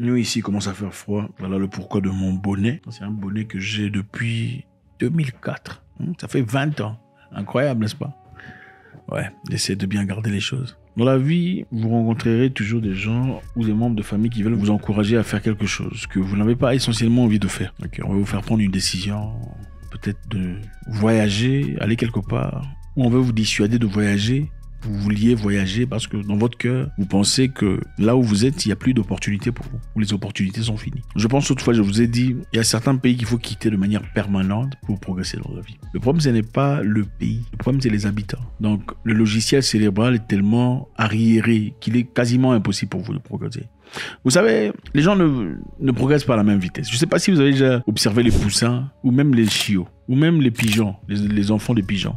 Nous ici, il commence à faire froid. Voilà le pourquoi de mon bonnet. C'est un bonnet que j'ai depuis 2004. Hmm, ça fait 20 ans. Incroyable, n'est-ce pas Ouais, essayez de bien garder les choses. Dans la vie, vous rencontrerez toujours des gens ou des membres de famille qui veulent vous encourager à faire quelque chose que vous n'avez pas essentiellement envie de faire. on va vous faire prendre une décision, peut-être de voyager, aller quelque part, ou on veut vous dissuader de voyager vous vouliez voyager parce que dans votre cœur, vous pensez que là où vous êtes, il n'y a plus d'opportunités pour vous, ou les opportunités sont finies. Je pense toutefois, je vous ai dit, il y a certains pays qu'il faut quitter de manière permanente pour progresser dans la vie. Le problème, ce n'est pas le pays, le problème, c'est les habitants. Donc, le logiciel cérébral est tellement arriéré qu'il est quasiment impossible pour vous de progresser. Vous savez, les gens ne, progressent pas à la même vitesse. Je ne sais pas si vous avez déjà observé les poussins ou même les chiots ou même les pigeons, les, enfants des pigeons.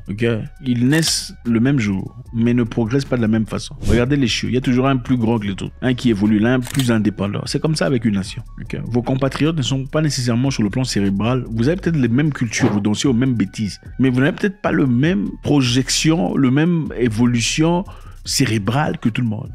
Ils naissent le même jour, mais ne progressent pas de la même façon. Regardez les chiots, il y a toujours un plus grand que les autres, un qui évolue, l'un plus indépendant. C'est comme ça avec une nation. Vos compatriotes ne sont pas nécessairement sur le plan cérébral. Vous avez peut-être les mêmes cultures, vous dansez aux mêmes bêtises, mais vous n'avez peut-être pas le même projection, le même évolution cérébrale que tout le monde.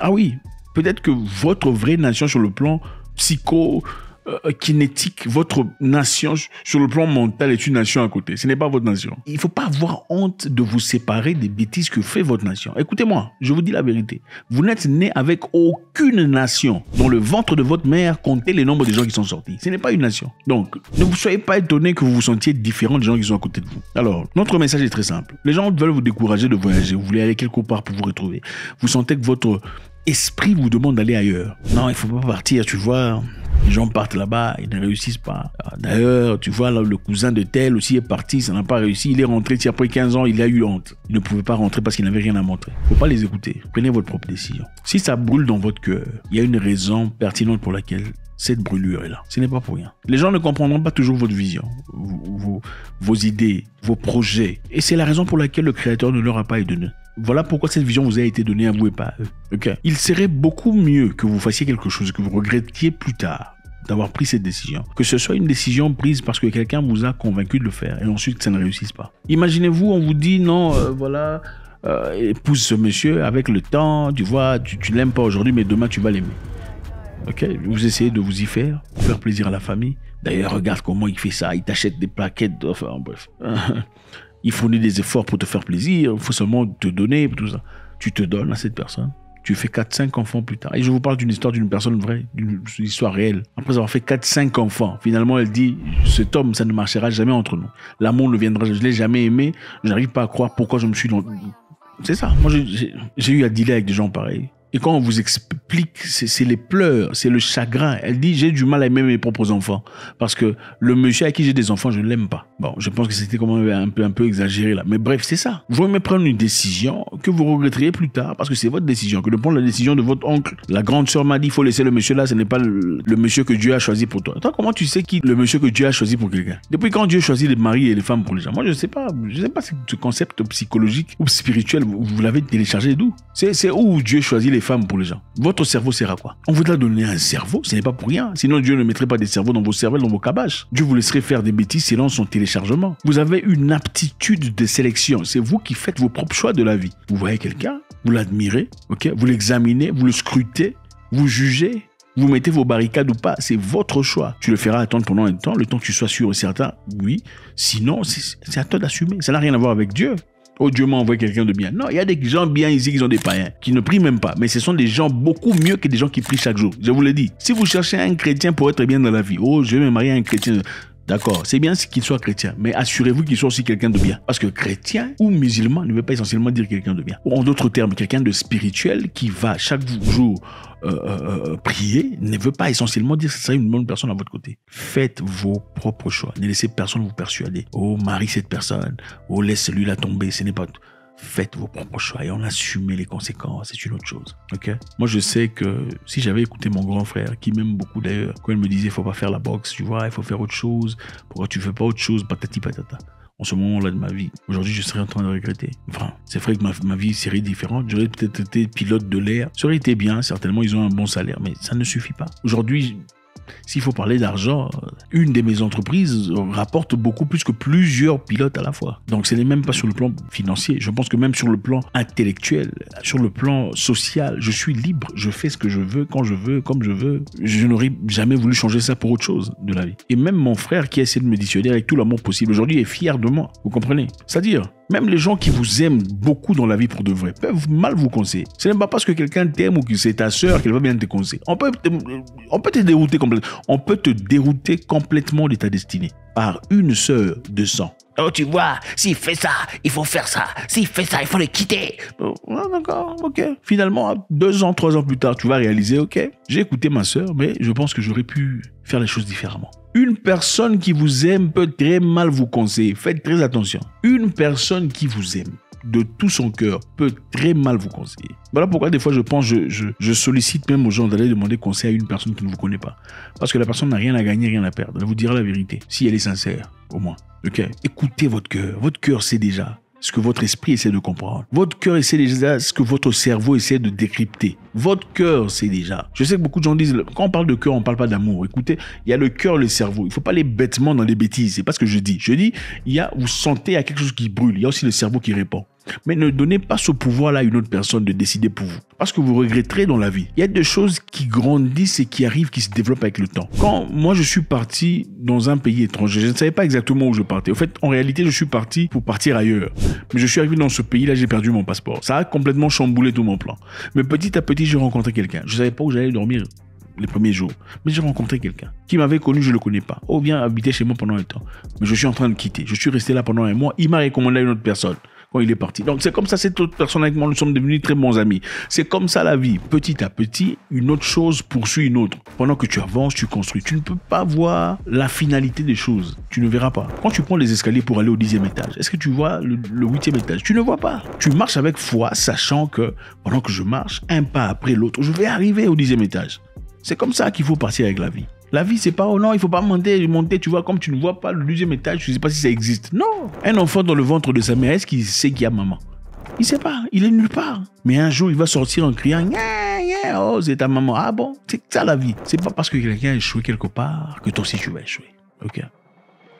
Ah oui, Peut-être que votre vraie nation sur le plan psycho, euh, euh, kinétique, votre nation sur le plan mental est une nation à côté. Ce n'est pas votre nation. Il ne faut pas avoir honte de vous séparer des bêtises que fait votre nation. Écoutez-moi, je vous dis la vérité. Vous n'êtes né avec aucune nation. Dans le ventre de votre mère, comptez le nombre des gens qui sont sortis. Ce n'est pas une nation. Donc, ne vous soyez pas étonné que vous vous sentiez différent des gens qui sont à côté de vous. Alors, notre message est très simple. Les gens veulent vous décourager de voyager. Vous voulez aller quelque part pour vous retrouver. Vous sentez que votre esprit vous demande d'aller ailleurs. Non, il faut pas partir, tu vois. Les gens partent là-bas, ils ne réussissent pas. Ah, d'ailleurs, tu vois, le cousin de tel aussi est parti, ça n'a pas réussi. Il est rentré, Si après 15 ans, il a eu honte. Il ne pouvait pas rentrer parce qu'il n'avait rien à montrer. Il ne Faut pas les écouter. Prenez votre propre décision. Si ça brûle dans votre cœur, il y a une raison pertinente pour laquelle cette brûlure est là. Ce n'est pas pour rien. Les gens ne comprendront pas toujours votre vision, vos, idées, vos projets. Et c'est la raison pour laquelle le Créateur ne leur a pas donné, voilà pourquoi cette vision vous a été donnée à vous et pas eux. Il serait beaucoup mieux que vous fassiez quelque chose que vous regrettiez plus tard d'avoir pris cette décision. Que ce soit une décision prise parce que quelqu'un vous a convaincu de le faire et ensuite que ça ne réussisse pas. Imaginez-vous, on vous dit non, euh, voilà, euh, épouse ce monsieur avec le temps, tu vois, tu, tu l'aimes pas aujourd'hui, mais demain tu vas l'aimer. Ok, vous essayez de vous y faire, faire plaisir à la famille. D'ailleurs, regarde comment il fait ça. Il t'achète des plaquettes, enfin bref. il fournit des efforts pour te faire plaisir. Il faut seulement te donner, tout ça. Tu te donnes à cette personne. Tu fais 4-5 enfants plus tard. Et je vous parle d'une histoire d'une personne vraie, d'une histoire réelle. Après avoir fait 4-5 enfants, finalement, elle dit Cet homme, ça ne marchera jamais entre nous. L'amour ne viendra, je ne l'ai jamais aimé. Je n'arrive pas à croire pourquoi je me suis. C'est ça. Moi, j'ai eu à dealer avec des gens pareils. Et quand on vous explique, c'est les pleurs, c'est le chagrin. Elle dit, j'ai du mal à aimer mes propres enfants. Parce que le monsieur à qui j'ai des enfants, je ne l'aime pas. Bon, je pense que c'était quand même un peu, un peu exagéré là. Mais bref, c'est ça. Vous me prendre une décision que vous regretteriez plus tard, parce que c'est votre décision, que de prendre la décision de votre oncle. La grande sœur m'a dit, il faut laisser le monsieur là, ce n'est pas le, monsieur que Dieu a choisi pour toi. Toi, comment tu sais qui le monsieur que Dieu a choisi pour quelqu'un Depuis quand Dieu choisit les maris et les femmes pour les gens Moi, je ne sais pas. Je ne sais pas si ce concept psychologique ou spirituel, vous, vous l'avez téléchargé d'où C'est où Dieu choisit les femmes pour les gens. Votre cerveau sert à quoi On vous a donné un cerveau, ce n'est pas pour rien. Sinon, Dieu ne mettrait pas des cerveaux dans vos cerveaux, dans vos cabaches. Dieu vous laisserait faire des bêtises selon son téléchargement. Vous avez une aptitude de sélection. C'est vous qui faites vos propres choix de la vie. Vous voyez quelqu'un, vous l'admirez, ok vous l'examinez, vous le scrutez, vous jugez, vous mettez vos barricades ou pas, c'est votre choix. Tu le feras attendre pendant un temps, le temps que tu sois sûr et certain, oui. Sinon, c'est à toi d'assumer. Ça n'a rien à voir avec Dieu. Oh, Dieu m'a envoyé quelqu'un de bien. Non, il y a des gens bien ici qui sont des païens, qui ne prient même pas. Mais ce sont des gens beaucoup mieux que des gens qui prient chaque jour. Je vous le dis. Si vous cherchez un chrétien pour être bien dans la vie, oh, je vais me marier à un chrétien. D'accord, c'est bien qu'il soit chrétien, mais assurez-vous qu'il soit aussi quelqu'un de bien. Parce que chrétien ou musulman ne veut pas essentiellement dire quelqu'un de bien. Ou en d'autres termes, quelqu'un de spirituel qui va chaque jour euh, euh, euh, prier ne veut pas essentiellement dire que ce une bonne personne à votre côté. Faites vos propres choix. Ne laissez personne vous persuader. Oh, marie cette personne. Oh, laisse celui-là tomber. Ce n'est pas faites vos propres choix et en assumez les conséquences, c'est une autre chose. Ok Moi, je sais que si j'avais écouté mon grand frère, qui m'aime beaucoup d'ailleurs, quand il me disait, faut pas faire la boxe, tu vois, il faut faire autre chose, pourquoi tu fais pas autre chose, patati patata en ce moment-là de ma vie. Aujourd'hui, je serais en train de regretter. Enfin, c'est vrai que ma, ma vie serait différente. J'aurais peut-être été pilote de l'air. Ça aurait été bien, certainement, ils ont un bon salaire, mais ça ne suffit pas. Aujourd'hui, s'il faut parler d'argent, une de mes entreprises rapporte beaucoup plus que plusieurs pilotes à la fois. Donc ce n'est même pas sur le plan financier. Je pense que même sur le plan intellectuel, sur le plan social, je suis libre. Je fais ce que je veux, quand je veux, comme je veux. Je n'aurais jamais voulu changer ça pour autre chose de la vie. Et même mon frère qui a essayé de me dissuader avec tout l'amour possible aujourd'hui est fier de moi. Vous comprenez C'est-à-dire, même les gens qui vous aiment beaucoup dans la vie pour de vrai peuvent mal vous conseiller. Ce n'est pas parce que quelqu'un t'aime ou que c'est ta sœur qu'elle va bien te conseiller. On peut, euh, on peut te dérouter complètement. On peut te dérouter complètement de ta destinée par une sœur de sang. Oh, tu vois, s'il fait ça, il faut faire ça. S'il fait ça, il faut le quitter. Oh, ah, d'accord, ok. Finalement, deux ans, trois ans plus tard, tu vas réaliser, ok, j'ai écouté ma sœur, mais je pense que j'aurais pu faire les choses différemment. Une personne qui vous aime peut très mal vous conseiller. Faites très attention. Une personne qui vous aime de tout son cœur peut très mal vous conseiller. Voilà pourquoi des fois je pense, je, sollicite même aux gens d'aller demander conseil à une personne qui ne vous connaît pas. Parce que la personne n'a rien à gagner, rien à perdre. Elle vous dira la vérité, si elle est sincère, au moins. Ok Écoutez votre cœur. Votre cœur sait déjà ce que votre esprit essaie de comprendre. Votre cœur essaie déjà ce que votre cerveau essaie de décrypter. Votre cœur sait déjà. Je sais que beaucoup de gens disent, quand on parle de cœur, on parle pas d'amour. Écoutez, il y a le cœur, le cerveau. Il ne faut pas aller bêtement dans les bêtises. C'est pas ce que je dis. Je dis, il y a, vous sentez, il y a quelque chose qui brûle. Il y a aussi le cerveau qui répond. Mais ne donnez pas ce pouvoir-là à une autre personne de décider pour vous. Parce que vous regretterez dans la vie. Il y a des choses qui grandissent et qui arrivent, qui se développent avec le temps. Quand moi, je suis parti dans un pays étranger, je ne savais pas exactement où je partais. En fait, en réalité, je suis parti pour partir ailleurs. Mais je suis arrivé dans ce pays-là, j'ai perdu mon passeport. Ça a complètement chamboulé tout mon plan. Mais petit à petit, j'ai rencontré quelqu'un. Je ne savais pas où j'allais dormir les premiers jours. Mais j'ai rencontré quelqu'un qui m'avait connu, je ne le connais pas. Oh, bien, habiter chez moi pendant un temps. Mais je suis en train de quitter. Je suis resté là pendant un mois. Il m'a recommandé à une autre personne quand il est parti. Donc c'est comme ça, cette autre personne avec moi, nous sommes devenus très bons amis. C'est comme ça la vie. Petit à petit, une autre chose poursuit une autre. Pendant que tu avances, tu construis. Tu ne peux pas voir la finalité des choses. Tu ne verras pas. Quand tu prends les escaliers pour aller au dixième étage, est-ce que tu vois le huitième étage Tu ne vois pas. Tu marches avec foi, sachant que pendant que je marche, un pas après l'autre, je vais arriver au dixième étage. C'est comme ça qu'il faut partir avec la vie. La vie, c'est pas, oh non, il faut pas monter, monter, tu vois, comme tu ne vois pas le deuxième étage, je sais pas si ça existe. Non. Un enfant dans le ventre de sa mère, est-ce qu'il sait qu'il y a maman Il sait pas, il est nulle part. Mais un jour, il va sortir en criant, yeah, yeah, oh, c'est ta maman. Ah bon, c'est ça la vie. C'est pas parce que quelqu'un a échoué quelque part que toi aussi tu vas échouer. Ok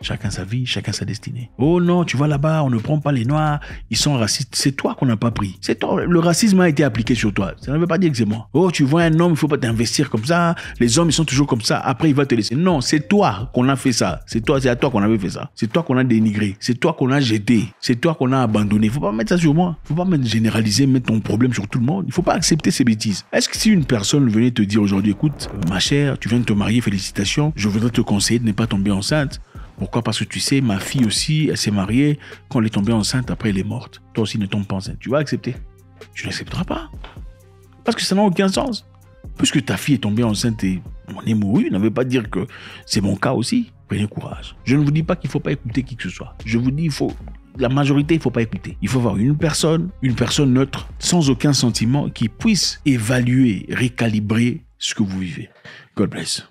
Chacun sa vie, chacun sa destinée. Oh non, tu vois là-bas, on ne prend pas les noirs, ils sont racistes. C'est toi qu'on n'a pas pris. C'est toi. Le racisme a été appliqué sur toi. Ça ne veut pas dire que c'est moi. Oh, tu vois un homme, il faut pas t'investir comme ça. Les hommes, ils sont toujours comme ça. Après, il va te laisser. Non, c'est toi qu'on a fait ça. C'est toi, c'est à toi qu'on avait fait ça. C'est toi qu'on a dénigré. C'est toi qu'on a jeté. C'est toi qu'on a abandonné. Faut pas mettre ça sur moi. Faut pas mettre généraliser, mettre ton problème sur tout le monde. Il faut pas accepter ces bêtises. Est-ce que si une personne venait te dire aujourd'hui, écoute, ma chère, tu viens de te marier, félicitations. Je voudrais te conseiller de ne pas tomber enceinte. Pourquoi Parce que tu sais, ma fille aussi, elle s'est mariée. Quand elle est tombée enceinte, après, elle est morte. Toi aussi, ne tombe pas enceinte. Tu vas accepter Tu n'accepteras pas. Parce que ça n'a aucun sens. Puisque ta fille est tombée enceinte et on est mouru, ne veut pas dire que c'est mon cas aussi. Prenez courage. Je ne vous dis pas qu'il ne faut pas écouter qui que ce soit. Je vous dis, il faut la majorité, il ne faut pas écouter. Il faut avoir une personne, une personne neutre, sans aucun sentiment, qui puisse évaluer, récalibrer ce que vous vivez. God bless.